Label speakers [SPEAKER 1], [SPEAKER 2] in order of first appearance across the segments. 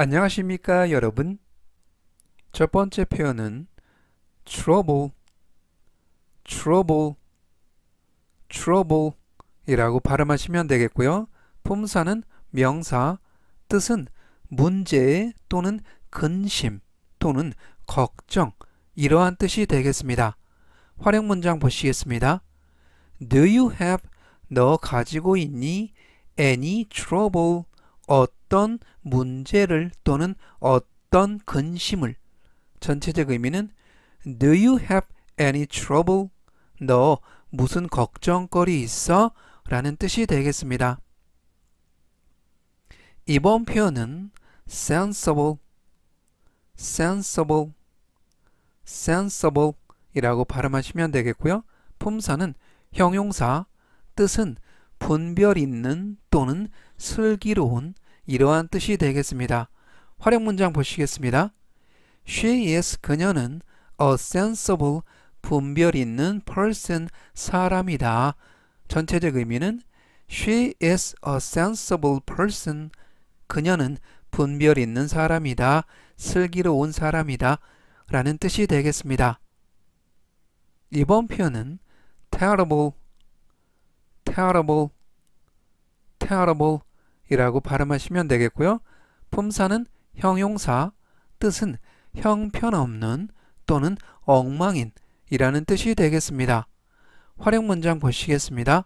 [SPEAKER 1] 안녕하십니까 여러분 첫 번째 표현은 trouble, trouble, trouble 이라고 발음하시면 되겠고요. 품사는 명사, 뜻은 문제 또는 근심 또는 걱정 이러한 뜻이 되겠습니다. 활용 문장 보시겠습니다. Do you have 너 가지고 있니 any trouble 어떤 문제를 또는 어떤 근심을 전체적 의미는 Do you have any trouble? 너 무슨 걱정거리 있어? 라는 뜻이 되겠습니다. 이번 표현은 sensible, sensible, sensible 이라고 발음하시면 되겠고요. 품사는 형용사, 뜻은 분별 있는 또는 슬기로운 이러한 뜻이 되겠습니다. 활용 문장 보시겠습니다. She is 그녀는 a sensible 분별 있는 person 사람이다. 전체적 의미는 She is a sensible person. 그녀는 분별 있는 사람이다. 슬기로운 사람이다. 라는 뜻이 되겠습니다. 이번 표현은 terrible, terrible, terrible 이라고 발음하시면 되겠고요. 품사는 형용사, 뜻은 형편없는 또는 엉망인 이라는 뜻이 되겠습니다. 활용 문장 보시겠습니다.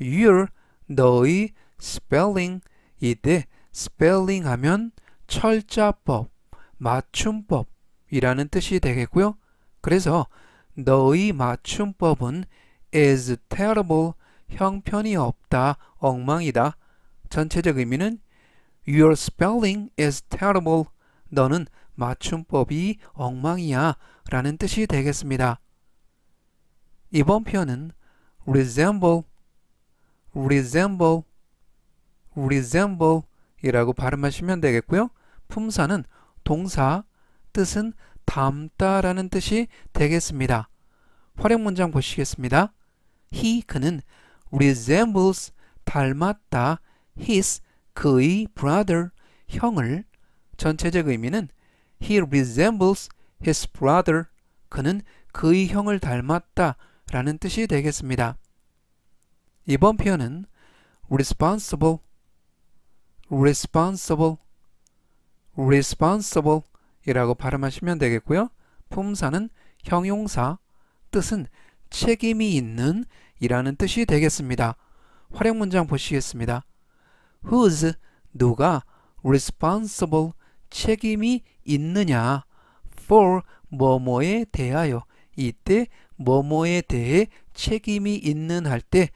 [SPEAKER 1] your, 너의, spelling 이때 spelling 하면 철자법, 맞춤법 이라는 뜻이 되겠고요. 그래서 너의 맞춤법은 is terrible, 형편이 없다, 엉망이다 전체적 의미는 Your spelling is terrible. 너는 맞춤법이 엉망이야 라는 뜻이 되겠습니다. 이번 표현은 resemble, resemble, resemble 이라고 발음하시면 되겠고요. 품사는 동사, 뜻은 닮다라는 뜻이 되겠습니다. 활용 문장 보시겠습니다. He, 그는 resembles, 닮았다, his 그의 brother 형을 전체적 의미는 he resembles his brother 그는 그의 형을 닮았다 라는 뜻이 되겠습니다. 이번 표현은 responsible responsible responsible 이라고 발음하시면 되겠고요. 품사는 형용사, 뜻은 책임이 있는 이라는 뜻이 되겠습니다. 활용 문장 보시겠습니다. w h o s 누가 responsible 책임이 있느냐 for 뭐뭐에 대하여 이때 뭐뭐에 대해 책임이 있는 할 때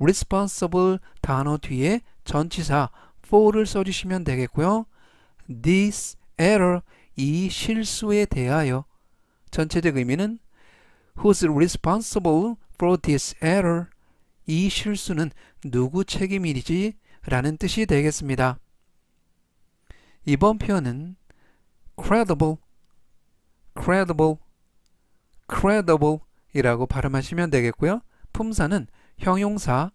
[SPEAKER 1] responsible 단어 뒤에 전치사 for를 써주시면 되겠고요. this error 이 실수에 대하여 전체적 의미는 who's responsible for this error 이 실수는 누구 책임이지 라는 뜻이 되겠습니다. 이번 표현은 credible, credible, credible 이라고 발음하시면 되겠고요. 품사는 형용사,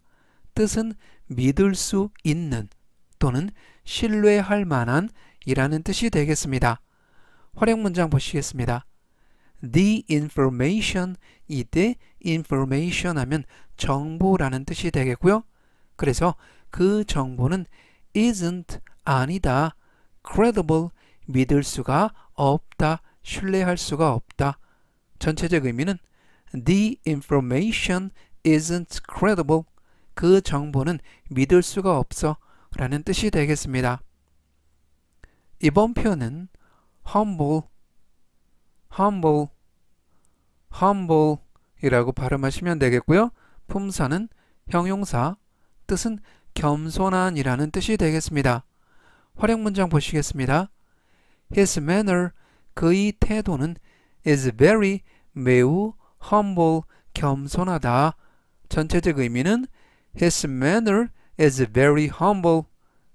[SPEAKER 1] 뜻은 믿을 수 있는 또는 신뢰할 만한 이라는 뜻이 되겠습니다. 활용 문장 보시겠습니다. The information 이때 information 하면 정보라는 뜻이 되겠고요. 그래서 그 정보는 isn't 아니다 credible 믿을 수가 없다 신뢰할 수가 없다 전체적 의미는 the information isn't credible 그 정보는 믿을 수가 없어 라는 뜻이 되겠습니다. 이번 표현은 humble, humble, humble 이라고 발음하시면 되겠고요. 품사는 형용사, 뜻은 겸손한이라는 뜻이 되겠습니다. 활용 문장 보시겠습니다. His manner, 그의 태도는 is very, 매우 humble, 겸손하다. 전체적 의미는 His manner is very humble.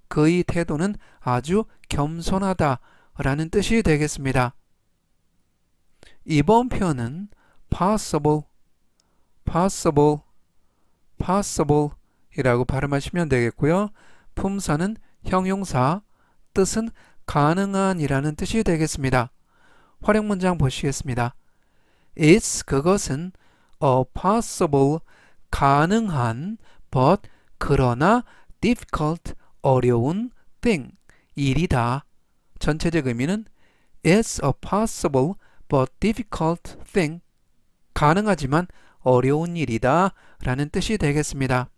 [SPEAKER 1] 그의 태도는 아주 겸손하다 라는 뜻이 되겠습니다. 이번 표현은 possible, possible, possible 이라고 발음하시면 되겠고요. 품사는 형용사, 뜻은 가능한 이라는 뜻이 되겠습니다. 활용 문장 보시겠습니다. It's 그것은 a possible 가능한 but 그러나 difficult 어려운 thing 일이다. 전체적 의미는 It's a possible but difficult thing 가능하지만 어려운 일이다 라는 뜻이 되겠습니다.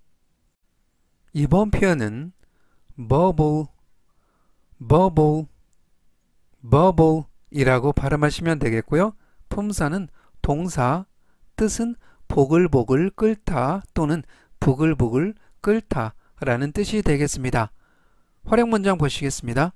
[SPEAKER 1] 이번 표현은 bubble, bubble, bubble 이라고 발음하시면 되겠고요. 품사는 동사, 뜻은 보글보글 끓다 또는 부글부글 끓다 라는 뜻이 되겠습니다. 활용 문장 보시겠습니다.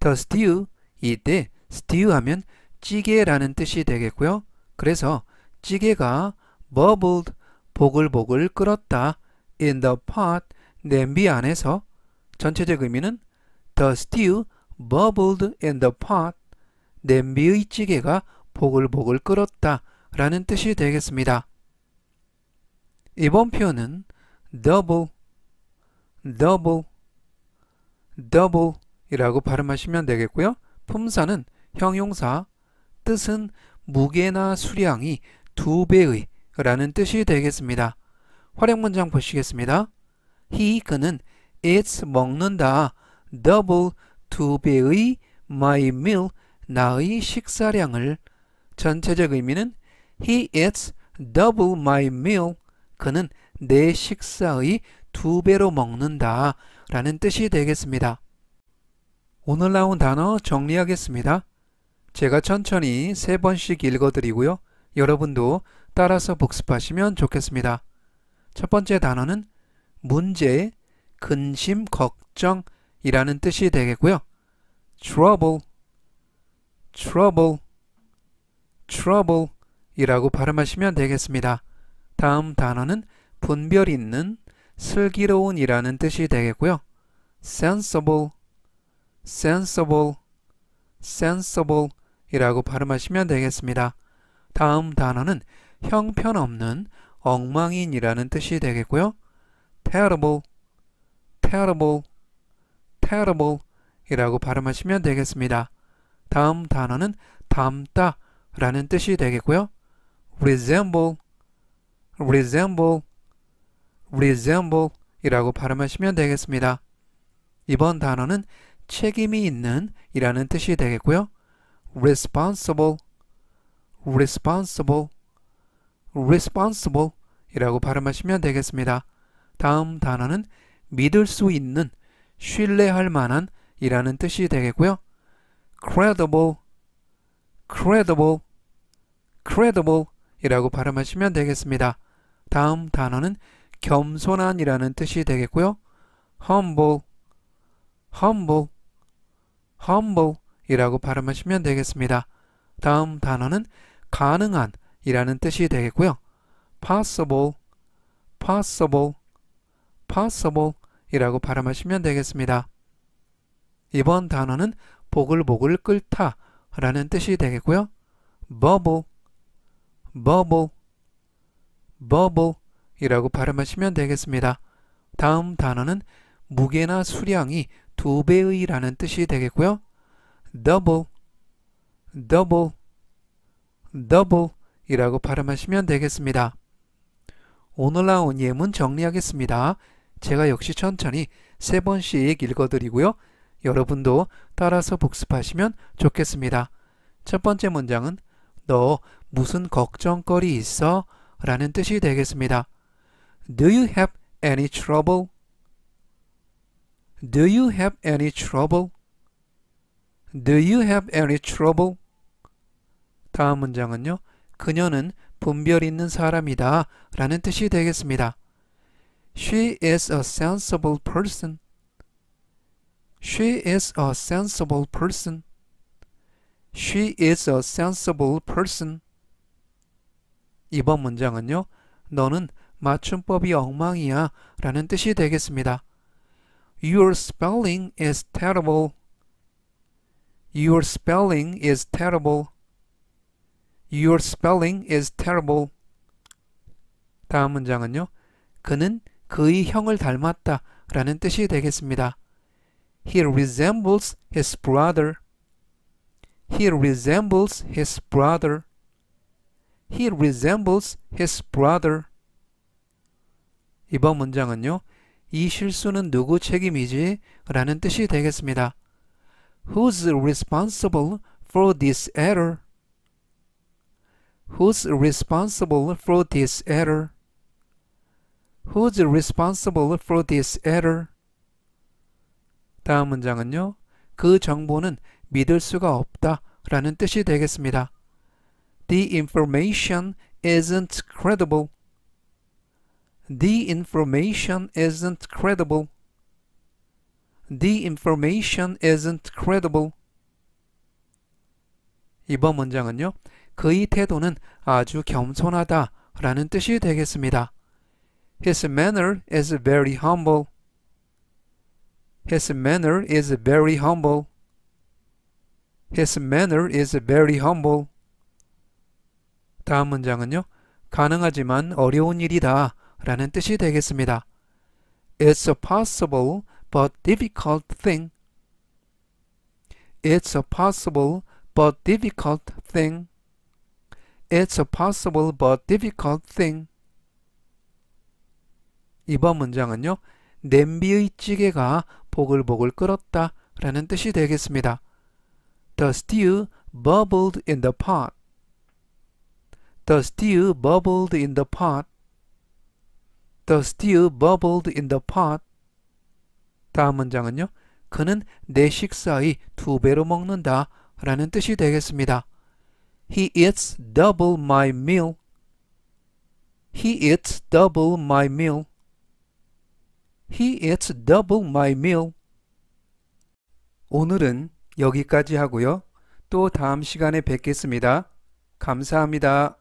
[SPEAKER 1] The stew 이때 stew 하면 찌개라는 뜻이 되겠고요. 그래서 찌개가 bubbled 보글보글 끓었다 in the pot 냄비 안에서 전체적 의미는 The stew bubbled in the pot. 냄비의 찌개가 보글보글 끓었다 라는 뜻이 되겠습니다. 이번 표현은 double, double, double 이라고 발음하시면 되겠고요. 품사는 형용사, 뜻은 무게나 수량이 두 배의 라는 뜻이 되겠습니다. 활용 문장 보시겠습니다. he 그는 it's 먹는다 double 두 배의 my meal 나의 식사량을 전체적 의미는 he eats double my meal 그는 내 식사의 두 배로 먹는다 라는 뜻이 되겠습니다. 오늘 나온 단어 정리하겠습니다. 제가 천천히 세 번씩 읽어드리고요. 여러분도 따라서 복습하시면 좋겠습니다. 첫 번째 단어는 문제, 근심, 걱정이라는 뜻이 되겠고요. trouble, trouble, trouble 이라고 발음하시면 되겠습니다. 다음 단어는 분별 있는, 슬기로운 이라는 뜻이 되겠고요. sensible, sensible, sensible 이라고 발음하시면 되겠습니다. 다음 단어는 형편없는, 엉망인이라는 뜻이 되겠고요. terrible, terrible, terrible 이라고 발음하시면 되겠습니다. 다음 단어는 닮다 라는 뜻이 되겠고요. resemble, resemble, resemble 이라고 발음하시면 되겠습니다. 이번 단어는 책임이 있는 이라는 뜻이 되겠고요. responsible, responsible, responsible 이라고 발음하시면 되겠습니다. 다음 단어는 믿을 수 있는, 신뢰할 만한 이라는 뜻이 되겠고요. credible, credible, credible 이라고 발음하시면 되겠습니다. 다음 단어는 겸손한이라는 뜻이 되겠고요. humble, humble, humble 이라고 발음하시면 되겠습니다. 다음 단어는 가능한 이라는 뜻이 되겠고요. possible, possible, possible 이라고 발음하시면 되겠습니다. 이번 단어는 보글보글 끓다 라는 뜻이 되겠고요. bubble, bubble, bubble 이라고 발음하시면 되겠습니다. 다음 단어는 무게나 수량이 두 배의 라는 뜻이 되겠고요. double, double, double 이라고 발음하시면 되겠습니다. 오늘 나온 예문 정리하겠습니다. 제가 역시 천천히 세 번씩 읽어드리고요. 여러분도 따라서 복습하시면 좋겠습니다. 첫 번째 문장은 너 무슨 걱정거리 있어? 라는 뜻이 되겠습니다. Do you have any trouble? Do you have any trouble? Do you have any trouble? 다음 문장은요. 그녀는 분별 있는 사람이다 라는 뜻이 되겠습니다. She is a sensible person. She is a sensible person. She is a sensible person. 이번 문장은요. 너는 맞춤법이 엉망이야 라는 뜻이 되겠습니다. Your spelling is terrible. Your spelling is terrible. Your spelling is terrible. 다음 문장은요. 그는 그의 형을 닮았다 라는 뜻이 되겠습니다. He resembles his brother. He resembles his brother. He resembles his brother. 이번 문장은요. 이 실수는 누구 책임이지? 라는 뜻이 되겠습니다. Who's responsible for this error? Who's responsible for this error? Who's responsible for this error? 다음 문장은요. 그 정보는 믿을 수가 없다 라는 뜻이 되겠습니다. The information isn't credible. The information isn't credible. The information isn't credible. 이번 문장은요. 그의 태도는 아주 겸손하다 라는 뜻이 되겠습니다. His manner is very humble. His manner is very humble. His manner is very humble. 다음 문장은요. 가능하지만 어려운 일이다 라는 뜻이 되겠습니다. It's a possible but difficult thing. It's a possible but difficult thing. It's a possible but difficult thing. 2번 문장은요. 냄비의 찌개가 보글보글 끓었다 라는 뜻이 되겠습니다. The stew bubbled in the pot. The stew bubbled in the pot. The stew bubbled in the pot. 다음 문장은요. 그는 내 식사의 두 배로 먹는다 라는 뜻이 되겠습니다. He eats double my meal. He eats double my meal. He eats double my meal. 오늘은 여기까지 하고요. 또 다음 시간에 뵙겠습니다. 감사합니다.